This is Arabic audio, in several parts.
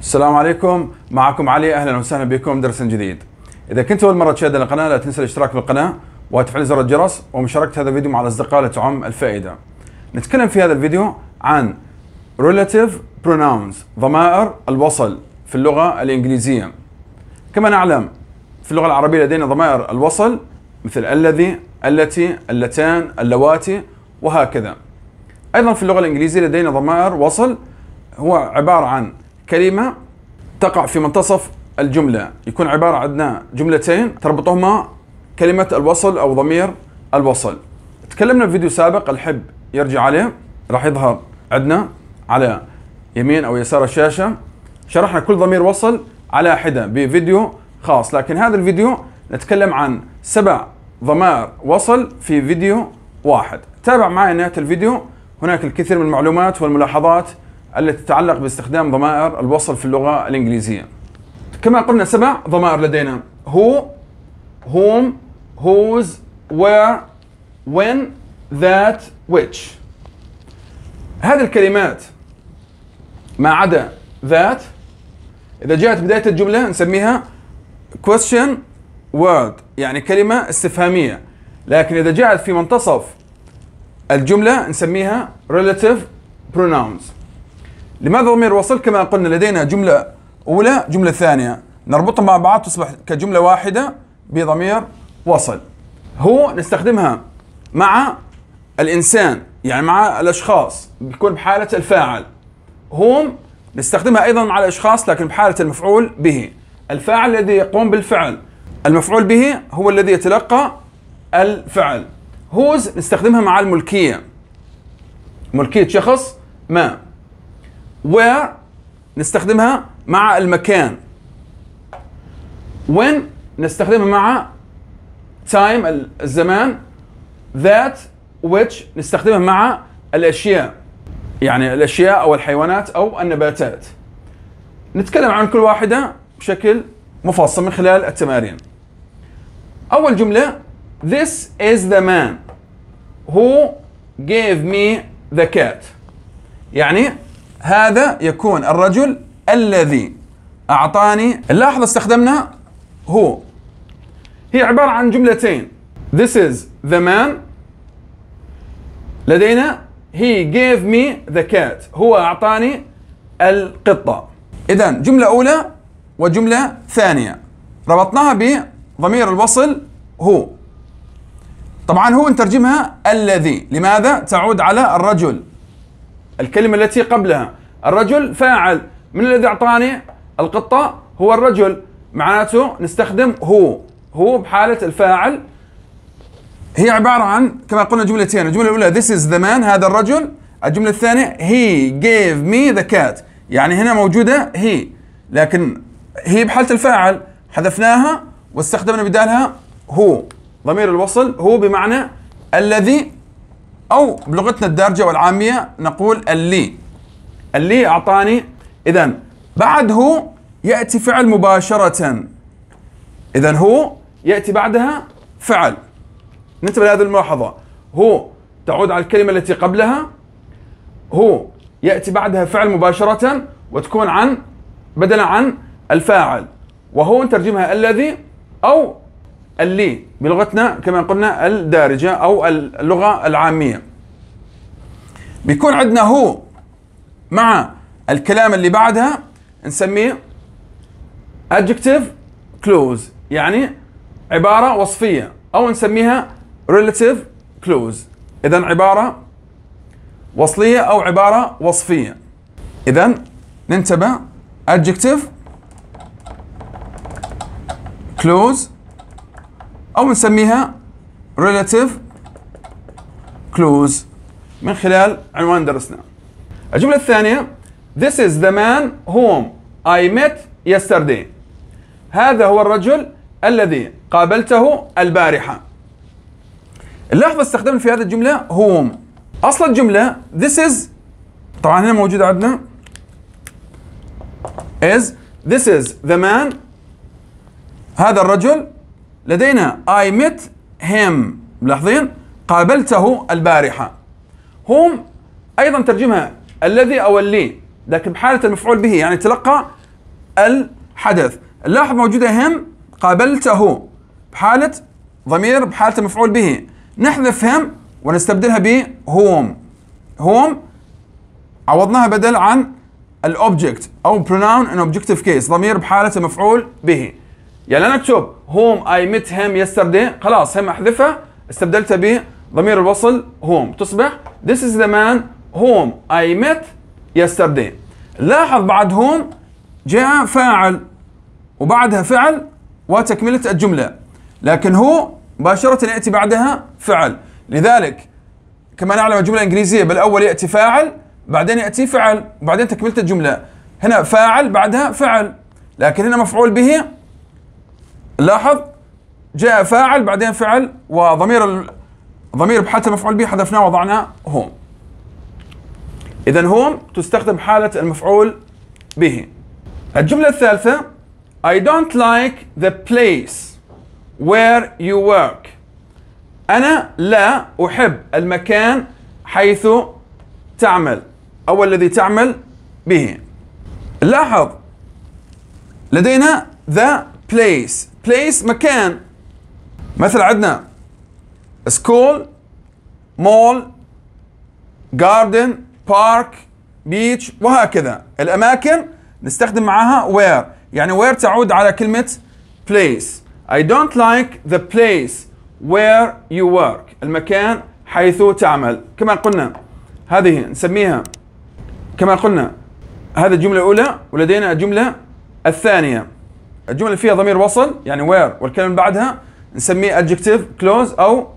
السلام عليكم معكم علي اهلا وسهلا بكم درس جديد اذا كنت اول مره تشاهد القناه لا تنسى الاشتراك بالقناه وتفعيل زر الجرس ومشاركه هذا الفيديو مع الاصدقاء لتعم الفائده نتكلم في هذا الفيديو عن relative pronouns ضمائر الوصل في اللغه الانجليزيه كما نعلم في اللغه العربيه لدينا ضمائر الوصل مثل الذي التي اللتان اللواتي وهكذا ايضا في اللغه الانجليزيه لدينا ضمائر وصل هو عباره عن كلمة تقع في منتصف الجملة يكون عبارة عندنا جملتين تربطهما كلمة الوصل أو ضمير الوصل تكلمنا في فيديو سابق الحب يرجع عليه راح يظهر عندنا على يمين أو يسار الشاشة شرحنا كل ضمير وصل على حدة بفيديو خاص لكن هذا الفيديو نتكلم عن سبع ضمائر وصل في فيديو واحد تابع معي نهاية الفيديو هناك الكثير من المعلومات والملاحظات التي تتعلق باستخدام ضمائر الوصل في اللغة الإنجليزية كما قلنا سبع ضمائر لدينا هو هوم هوز وير وين ذات ويتش هذه الكلمات ما عدا ذات إذا جاءت بداية الجملة نسميها question word يعني كلمة استفهامية لكن إذا جاءت في منتصف الجملة نسميها relative pronouns لماذا ضمير وصل كما قلنا لدينا جملة أولى جملة ثانية نربطها مع بعض تصبح كجملة واحدة بضمير وصل هو نستخدمها مع الإنسان يعني مع الأشخاص بيكون بحالة الفاعل هم نستخدمها أيضا مع الأشخاص لكن بحالة المفعول به الفاعل الذي يقوم بالفعل المفعول به هو الذي يتلقى الفعل هوز نستخدمها مع الملكية ملكية شخص ما نستخدمها مع المكان when نستخدمها مع time الزمان that which نستخدمها مع الأشياء يعني الأشياء أو الحيوانات أو النباتات نتكلم عن كل واحدة بشكل مفصل من خلال التمارين أول جملة This is the man who gave me the cat يعني هذا يكون الرجل الذي أعطاني اللحظة استخدمنا هو هي عبارة عن جملتين This is the man لدينا He gave me the cat هو أعطاني القطة إذا جملة أولى وجملة ثانية ربطناها بضمير الوصل هو طبعا هو نترجمها الذي لماذا تعود على الرجل الكلمة التي قبلها الرجل فاعل من الذي أعطاني القطة هو الرجل معناته نستخدم هو هو بحالة الفاعل هي عبارة عن كما قلنا جملتين الجملة الأولى this is the man هذا الرجل الجملة الثانية he gave me the cat يعني هنا موجودة هي لكن هي بحالة الفاعل حذفناها واستخدمنا بدالها هو ضمير الوصل هو بمعنى الذي أو بلغتنا الدارجة والعامية نقول اللي اللي أعطاني إذا بعده يأتي فعل مباشرة إذا هو يأتي بعدها فعل ننتبه لهذه الملاحظة هو تعود على الكلمة التي قبلها هو يأتي بعدها فعل مباشرة وتكون عن بدلا عن الفاعل وهو ترجمها الذي أو اللي بلغتنا كما قلنا الدارجة أو اللغة العامية بيكون عندنا هو مع الكلام اللي بعدها نسميه adjective clause يعني عبارة وصفية أو نسميها relative clause إذا عبارة وصلية أو عبارة وصفية إذا ننتبه adjective clause أو بنسميها relative close من خلال عنوان درسنا الجملة الثانية This is the man whom I met yesterday هذا هو الرجل الذي قابلته البارحة اللحظة استخدمنا في هذه الجملة whom أصل الجملة this is طبعا هنا موجودة عندنا is this is the man هذا الرجل لدينا I met him ملاحظين قابلته البارحة هم أيضا ترجمها الذي أو اللي لكن بحالة المفعول به يعني تلقى الحدث لاحظ موجودة هم قابلته بحالة ضمير بحالة المفعول به نحذف هم ونستبدلها ب هوم هوم عوضناها بدل عن الاوبجكت او pronoun ان اوبجكتيف كيس ضمير بحالة المفعول به يعني انا اكتب هوم اي ميت هيم يسترداي خلاص هيم احذفها استبدلتها بضمير الوصل هوم تصبح this is the man whom I met yesterday لاحظ بعد هوم جاء فاعل وبعدها فعل وتكملة الجملة لكن هو مباشرة يأتي بعدها فعل لذلك كما نعلم الجملة الإنجليزية بالأول يأتي فاعل بعدين يأتي فعل وبعدين تكملة الجملة هنا فاعل بعدها فعل لكن هنا مفعول به لاحظ جاء فاعل بعدين فعل وضمير ضمير بحالة المفعول به حذفناه وضعناه هوم إذا هوم تستخدم حالة المفعول به الجملة الثالثة I don't like the place where you work أنا لا أحب المكان حيث تعمل أو الذي تعمل به لاحظ لدينا the place بليس مكان مثل عندنا سكول مول جاردن بارك بيتش وهكذا الاماكن نستخدم معاها وير يعني وير تعود على كلمه place I don't like the place where you work المكان حيث تعمل كما قلنا هذه نسميها كما قلنا هذه الجمله الاولى ولدينا الجمله الثانيه الجمله اللي فيها ضمير وصل يعني وير والكلمه اللي بعدها نسميه adjective close او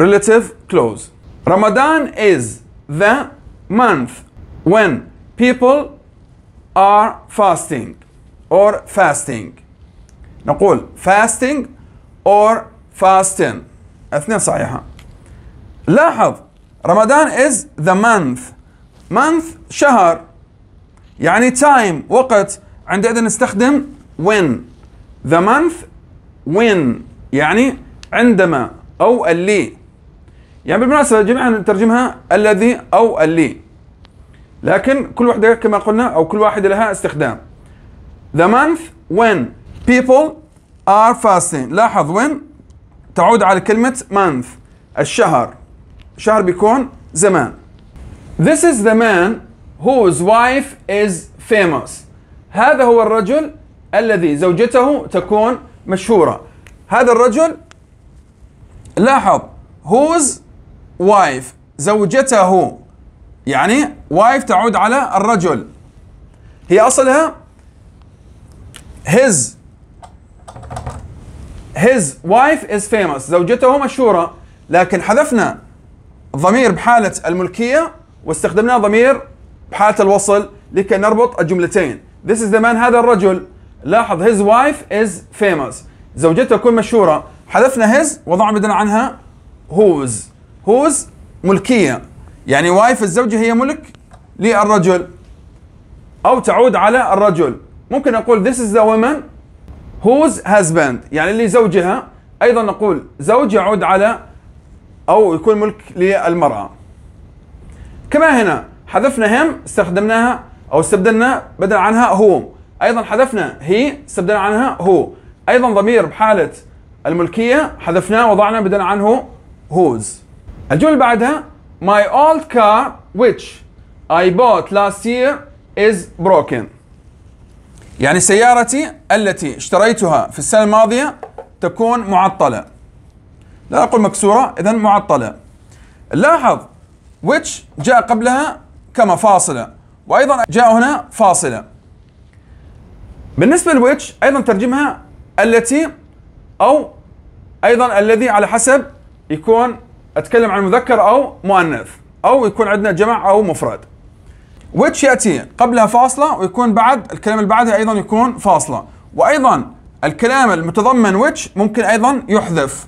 relative close. رمضان is the month when people are fasting or fasting نقول fasting or fasting اثنين صحيحة لاحظ رمضان is the month month شهر يعني time وقت عندئذ نستخدم when the month when يعني عندما أو اللي يعني بالمناسبة جميعا نترجمها الذي أو اللي لكن كل واحدة كما قلنا أو كل واحدة لها استخدام the month when people are fasting لاحظ when تعود على كلمة month الشهر شهر بيكون زمان This is the man whose wife is famous هذا هو الرجل الذي زوجته تكون مشهورة هذا الرجل لاحظ هوز وايف زوجته يعني وايف تعود على الرجل هي أصلها his his wife is famous زوجته مشهورة لكن حذفنا ضمير بحالة الملكية واستخدمنا ضمير بحالة الوصل لكي نربط الجملتين This is the man هذا الرجل لاحظ his wife is famous زوجته تكون مشهورة حذفنا his وضعنا بدنا عنها whose whose ملكية يعني وايف الزوجة هي ملك للرجل أو تعود على الرجل ممكن أقول this is the woman whose husband يعني اللي زوجها أيضا نقول زوج يعود على أو يكون ملك للمرأة كما هنا حذفنا هم استخدمناها أو استبدلنا بدل عنها هو ايضا حذفنا هي استبدلنا عنها هو ايضا ضمير بحاله الملكيه حذفناه وضعنا بدل عنه هوز الجمله اللي بعدها My old car which I bought last year is broken يعني سيارتي التي اشتريتها في السنة الماضية تكون معطلة لا أقول مكسورة إذا معطلة لاحظ which جاء قبلها كما فاصلة وأيضا جاء هنا فاصلة بالنسبة لويتش أيضا ترجمها التي أو أيضا الذي على حسب يكون أتكلم عن مذكر أو مؤنث أو يكون عندنا جمع أو مفرد which يأتي قبلها فاصلة ويكون بعد الكلام اللي بعدها أيضا يكون فاصلة وأيضا الكلام المتضمن which ممكن أيضا يحذف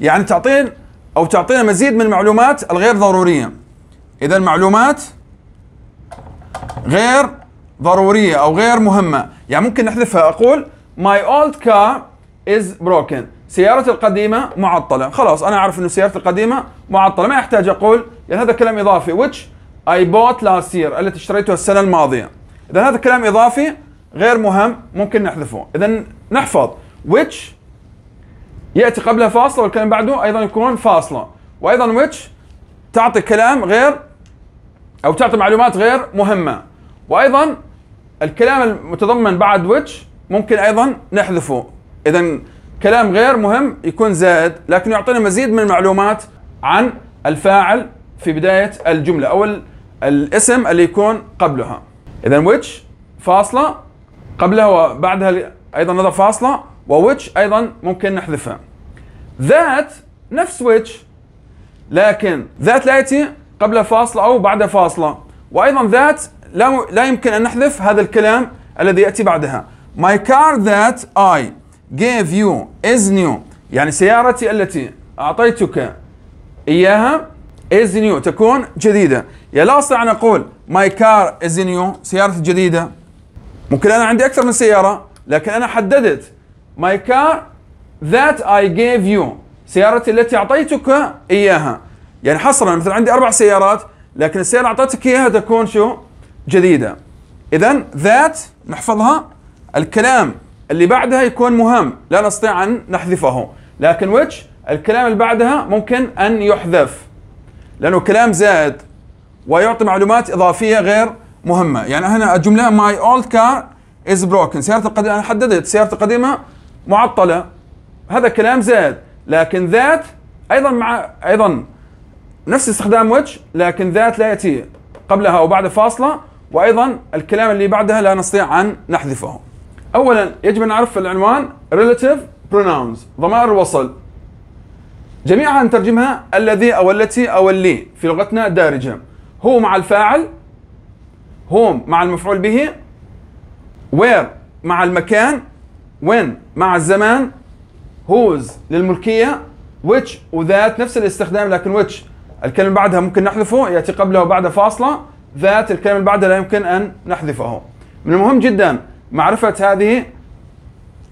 يعني تعطين أو تعطينا مزيد من المعلومات الغير ضرورية إذا المعلومات غير ضروريه او غير مهمه يعني ممكن نحذفها اقول my old car is broken سيارتي القديمه معطله خلاص انا اعرف أن سيارتي القديمه معطله ما يحتاج اقول يعني هذا كلام اضافي which I bought last year التي اشتريتها السنه الماضيه اذا هذا كلام اضافي غير مهم ممكن نحذفه اذا نحفظ which ياتي قبلها فاصله والكلام بعده ايضا يكون فاصله وايضا which تعطي كلام غير او تعطي معلومات غير مهمه وايضا الكلام المتضمن بعد ويتش ممكن ايضا نحذفه اذا كلام غير مهم يكون زائد لكن يعطينا مزيد من المعلومات عن الفاعل في بدايه الجمله او الاسم اللي يكون قبلها اذا ويتش فاصله قبلها وبعدها ايضا نضع فاصله و which ايضا ممكن نحذفها ذات نفس ويتش لكن ذات لا ياتي قبل فاصله او بعد فاصله وايضا ذات لا لا يمكن ان نحذف هذا الكلام الذي ياتي بعدها My car that I gave you is new يعني سيارتي التي اعطيتك اياها is new تكون جديده يا لا استطيع ان اقول My car is new سيارتي جديده ممكن انا عندي اكثر من سياره لكن انا حددت My car that I gave you سيارتي التي اعطيتك اياها يعني حصرا مثلا عندي اربع سيارات لكن السيارة أعطتك إياها تكون شو جديدة إذا ذات نحفظها الكلام اللي بعدها يكون مهم لا نستطيع أن نحذفه لكن ويتش الكلام اللي بعدها ممكن أن يحذف لأنه كلام زائد ويعطي معلومات إضافية غير مهمة يعني هنا الجملة my old car is broken سيارتي القديمة أنا حددت سيارتي القديمة معطلة هذا كلام زائد لكن ذات أيضا مع أيضا نفس استخدام وجه لكن ذات لا يأتي قبلها أو بعد فاصلة وأيضا الكلام اللي بعدها لا نستطيع أن نحذفه أولا يجب أن نعرف العنوان relative pronouns ضمائر الوصل جميعها نترجمها الذي أو التي أو اللي في لغتنا الدارجه. هو مع الفاعل هو مع المفعول به where مع المكان when مع الزمان whose للملكية which وذات نفس الاستخدام لكن which الكلمة بعدها ممكن نحذفه يأتي قبله وبعده فاصلة ذات الكلمة اللي بعدها لا يمكن أن نحذفه من المهم جدا معرفة هذه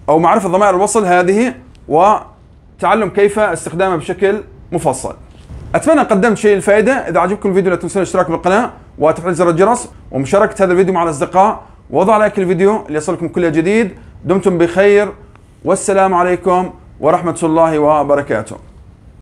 أو معرفة ضمائر الوصل هذه وتعلم كيف استخدامها بشكل مفصل أتمنى قدمت شيء الفائدة إذا عجبكم الفيديو لا تنسون الاشتراك بالقناة وتفعيل زر الجرس ومشاركة هذا الفيديو مع الأصدقاء وضع لايك الفيديو ليصلكم كل جديد دمتم بخير والسلام عليكم ورحمة الله وبركاته